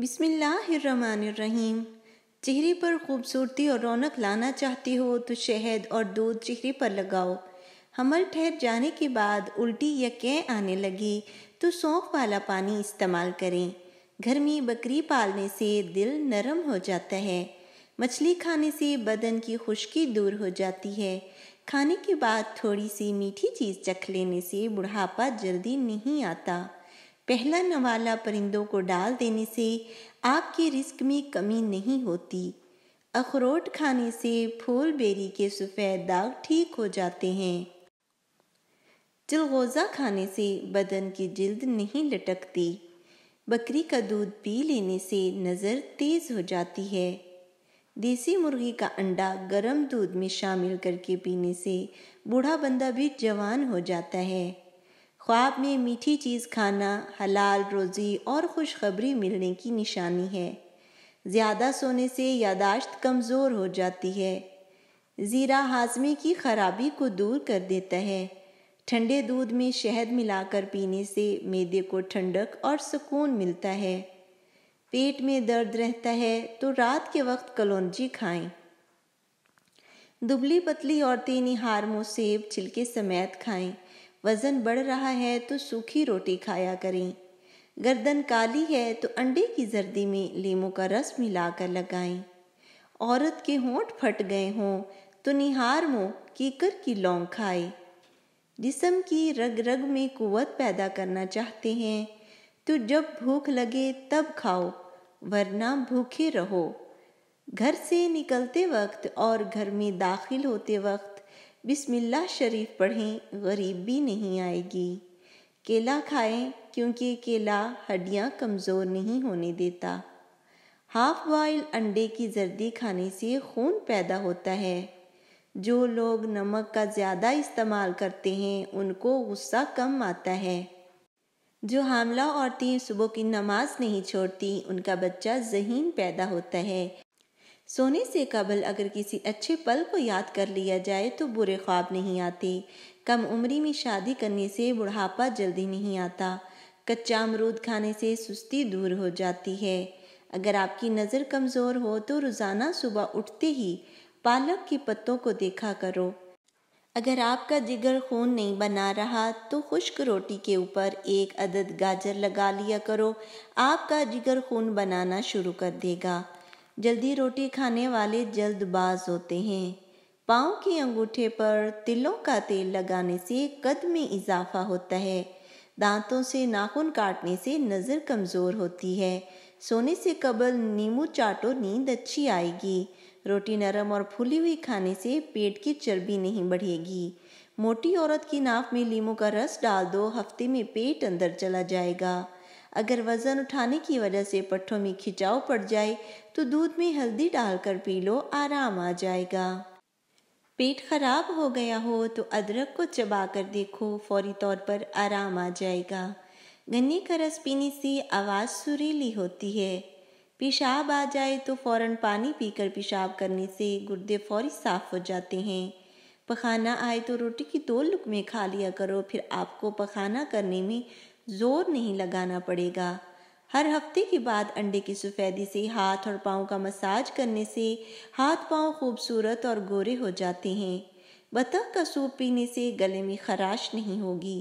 बिसमीम चेहरे पर खूबसूरती और रौनक लाना चाहती हो तो शहद और दूध चेहरे पर लगाओ हमल ठहर जाने के बाद उल्टी या कह आने लगी तो सौंफ वाला पानी इस्तेमाल करें घर में बकरी पालने से दिल नरम हो जाता है मछली खाने से बदन की खुश्की दूर हो जाती है खाने के बाद थोड़ी सी मीठी चीज़ चख लेने से बुढ़ापा जल्दी नहीं आता पहला नवाला परिंदों को डाल देने से आपके रिस्क में कमी नहीं होती अखरोट खाने से फूल बेरी के सफ़ेद दाग ठीक हो जाते हैं चिलगोज़ा खाने से बदन की जल्द नहीं लटकती बकरी का दूध पी लेने से नज़र तेज़ हो जाती है देसी मुर्गी का अंडा गर्म दूध में शामिल करके पीने से बूढ़ा बंदा भी जवान हो जाता है ख्वाब में मीठी चीज़ खाना हलाल रोज़ी और खुशखबरी मिलने की निशानी है ज़्यादा सोने से यादाश्त कमज़ोर हो जाती है ज़ीरा हाजमे की खराबी को दूर कर देता है ठंडे दूध में शहद मिलाकर पीने से मैदे को ठंडक और सुकून मिलता है पेट में दर्द रहता है तो रात के वक्त कलौजी खाएं। दुबली पतली औरतें निहार सेब छिलके समेत खाएं। वज़न बढ़ रहा है तो सूखी रोटी खाया करें गर्दन काली है तो अंडे की जर्दी में लीमू का रस मिलाकर लगाएं। औरत के होंठ फट गए हों तो निहार मो कीकर की लौंग खाए जिसम की रग रग में कुवत पैदा करना चाहते हैं तो जब भूख लगे तब खाओ वरना भूखे रहो घर से निकलते वक्त और घर में दाखिल होते वक्त बिस्मिल्लाह शरीफ पढ़ें गरीब भी नहीं आएगी केला खाएं क्योंकि केला हड्डियां कमज़ोर नहीं होने देता हाफ बॉयल अंडे की जर्दी खाने से खून पैदा होता है जो लोग नमक का ज़्यादा इस्तेमाल करते हैं उनको गुस्सा कम आता है जो हामला औरतें सुबह की नमाज नहीं छोड़ती उनका बच्चा जहीन पैदा होता है सोने से कबल अगर किसी अच्छे पल को याद कर लिया जाए तो बुरे ख्वाब नहीं आते कम उम्री में शादी करने से बुढ़ापा जल्दी नहीं आता कच्चा अमरूद खाने से सुस्ती दूर हो जाती है अगर आपकी नज़र कमज़ोर हो तो रोज़ाना सुबह उठते ही पालक के पत्तों को देखा करो अगर आपका जिगर खून नहीं बना रहा तो खुश्क रोटी के ऊपर एक अदद गाजर लगा लिया करो आपका जिगर खून बनाना शुरू कर देगा जल्दी रोटी खाने वाले जल्दबाज होते हैं पाँव के अंगूठे पर तिलों का तेल लगाने से कद में इजाफा होता है दांतों से नाखून काटने से नज़र कमज़ोर होती है सोने से कबल नींबू चाटो नींद अच्छी आएगी रोटी नरम और फूली हुई खाने से पेट की चर्बी नहीं बढ़ेगी मोटी औरत की नाक में लीमू का रस डाल दो हफ्ते में पेट अंदर चला जाएगा अगर वज़न उठाने की वजह से पट्ठों में खिंचाव पड़ जाए तो दूध में हल्दी डालकर पी लो आराम आ जाएगा पेट खराब हो गया हो तो अदरक को चबा कर देखो फौरी तौर पर आराम आ जाएगा गन्ने का रस पीने से आवाज़ सुरीली होती है पेशाब आ जाए तो फौरन पानी पीकर पेशाब करने से गुर्दे फौरी साफ हो जाते हैं पखाना आए तो रोटी की दो लुक में खा लिया करो फिर आपको पखाना करने में जोर नहीं लगाना पड़ेगा हर हफ्ते के बाद अंडे की सफ़ेदी से हाथ और पाँव का मसाज करने से हाथ पाँव खूबसूरत और गोरे हो जाते हैं बतख का सूप पीने से गले में खराश नहीं होगी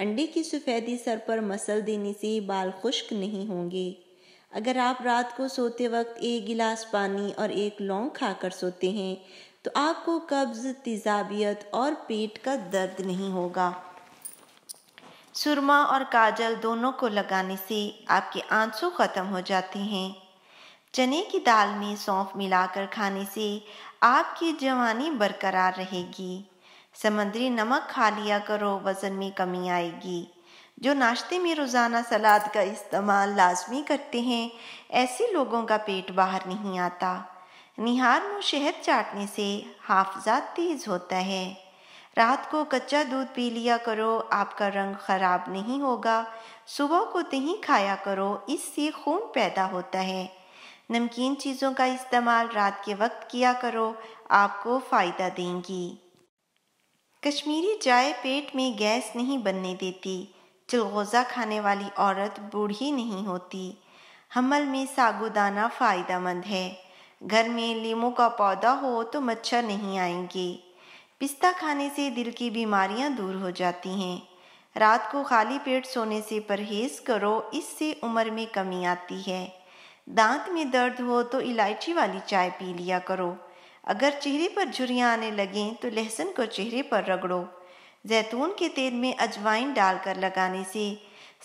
अंडे की सफ़ेदी सर पर मसल देने से बाल खुश्क नहीं होंगे अगर आप रात को सोते वक्त एक गिलास पानी और एक लौंग खाकर सोते हैं तो आपको कब्ज़ तेजाबियत और पेट का दर्द नहीं होगा सुरमा और काजल दोनों को लगाने से आपके आंसू ख़त्म हो जाते हैं चने की दाल में सौंफ मिलाकर खाने से आपकी जवानी बरकरार रहेगी समुद्री नमक खा लिया करो वज़न में कमी आएगी जो नाश्ते में रोज़ाना सलाद का इस्तेमाल लाजमी करते हैं ऐसे लोगों का पेट बाहर नहीं आता निहार में शहद चाटने से हाफजा तेज़ होता है रात को कच्चा दूध पी लिया करो आपका रंग खराब नहीं होगा सुबह को दही खाया करो इससे खून पैदा होता है नमकीन चीज़ों का इस्तेमाल रात के वक्त किया करो आपको फ़ायदा देंगी कश्मीरी चाय पेट में गैस नहीं बनने देती चिलगोज़ा खाने वाली औरत बूढ़ी नहीं होती हमल में सागुदाना फ़ायदा मंद है घर में लीमू का पौधा हो तो मच्छर नहीं आएंगे पिस्ता खाने से दिल की बीमारियां दूर हो जाती हैं रात को खाली पेट सोने से परहेज़ करो इससे उम्र में कमी आती है दांत में दर्द हो तो इलायची वाली चाय पी लिया करो अगर चेहरे पर झुरियाँ आने लगें तो लहसुन को चेहरे पर रगड़ो जैतून के तेल में अजवाइन डालकर लगाने से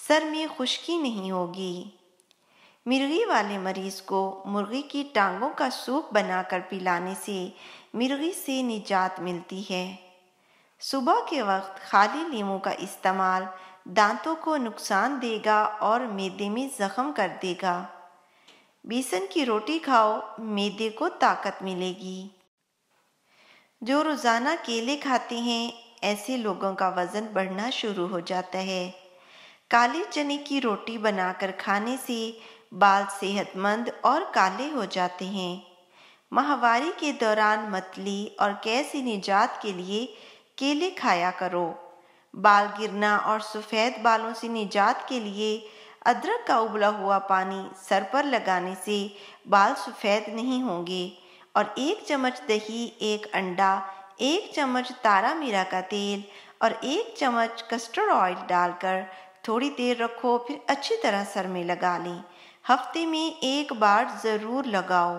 सर में खुश्की नहीं होगी मिर्गी वाले मरीज को मुर्गी की टांगों का सूप बनाकर पिलाने से मिर्गी से निजात मिलती है सुबह के वक्त खाली लीमू का इस्तेमाल दांतों को नुकसान देगा और मैदे में जख्म कर देगा बेसन की रोटी खाओ मैदे को ताकत मिलेगी जो रोज़ाना केले खाते हैं ऐसे लोगों का वज़न बढ़ना शुरू हो जाता है काले चने की रोटी बनाकर खाने से बाल सेहतमंद और काले हो जाते हैं माहवारी के दौरान मतली और कैसी निजात के लिए केले खाया करो बाल गिरना और सफ़ेद बालों से निजात के लिए अदरक का उबला हुआ पानी सर पर लगाने से बाल सफ़ेद नहीं होंगे और एक चम्मच दही एक अंडा एक चम्मच तारा मीरा का तेल और एक चम्मच कस्टर्ड ऑयल डालकर थोड़ी देर रखो फिर अच्छी तरह सर में लगा लें हफ्ते में एक बार ज़रूर लगाओ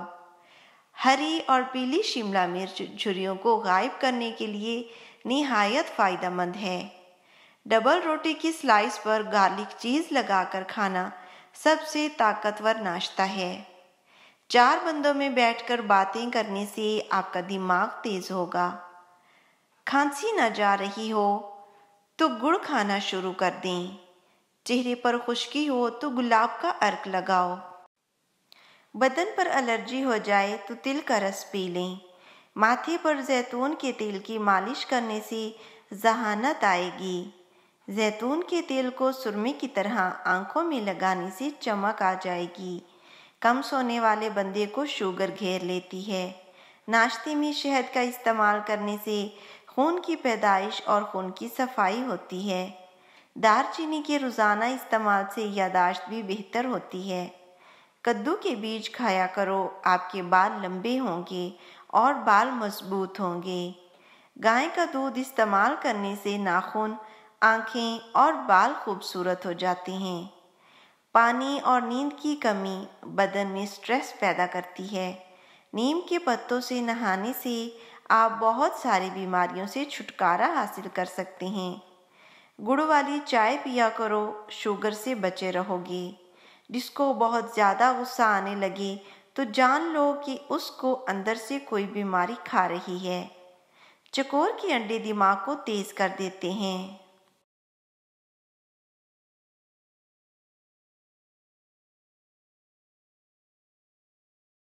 हरी और पीली शिमला मिर्च झुरियों को गायब करने के लिए नहायत फ़ायदेमंद है डबल रोटी की स्लाइस पर गार्लिक चीज़ लगाकर खाना सबसे ताकतवर नाश्ता है चार बंदों में बैठकर बातें करने से आपका दिमाग तेज़ होगा खांसी ना जा रही हो तो गुड़ खाना शुरू कर दें चेहरे पर खुश्की हो तो गुलाब का अर्क लगाओ बदन पर एलर्जी हो जाए तो तिल का रस पी लें माथे पर जैतून के तेल की मालिश करने से जहानत आएगी जैतून के तेल को सुरमे की तरह आंखों में लगाने से चमक आ जाएगी कम सोने वाले बंदे को शुगर घेर लेती है नाश्ते में शहद का इस्तेमाल करने से खून की पैदाइश और खून की सफाई होती है दारचीनी के रोज़ाना इस्तेमाल से यादाश्त भी बेहतर होती है कद्दू के बीज खाया करो आपके बाल लंबे होंगे और बाल मजबूत होंगे गाय का दूध इस्तेमाल करने से नाखून आँखें और बाल खूबसूरत हो जाते हैं पानी और नींद की कमी बदन में स्ट्रेस पैदा करती है नीम के पत्तों से नहाने से आप बहुत सारी बीमारियों से छुटकारा हासिल कर सकते हैं गुड़ वाली चाय पिया करो शुगर से बचे रहोगी जिसको बहुत ज़्यादा गुस्सा आने लगे तो जान लो कि उसको अंदर से कोई बीमारी खा रही है चकोर के अंडे दिमाग को तेज़ कर देते हैं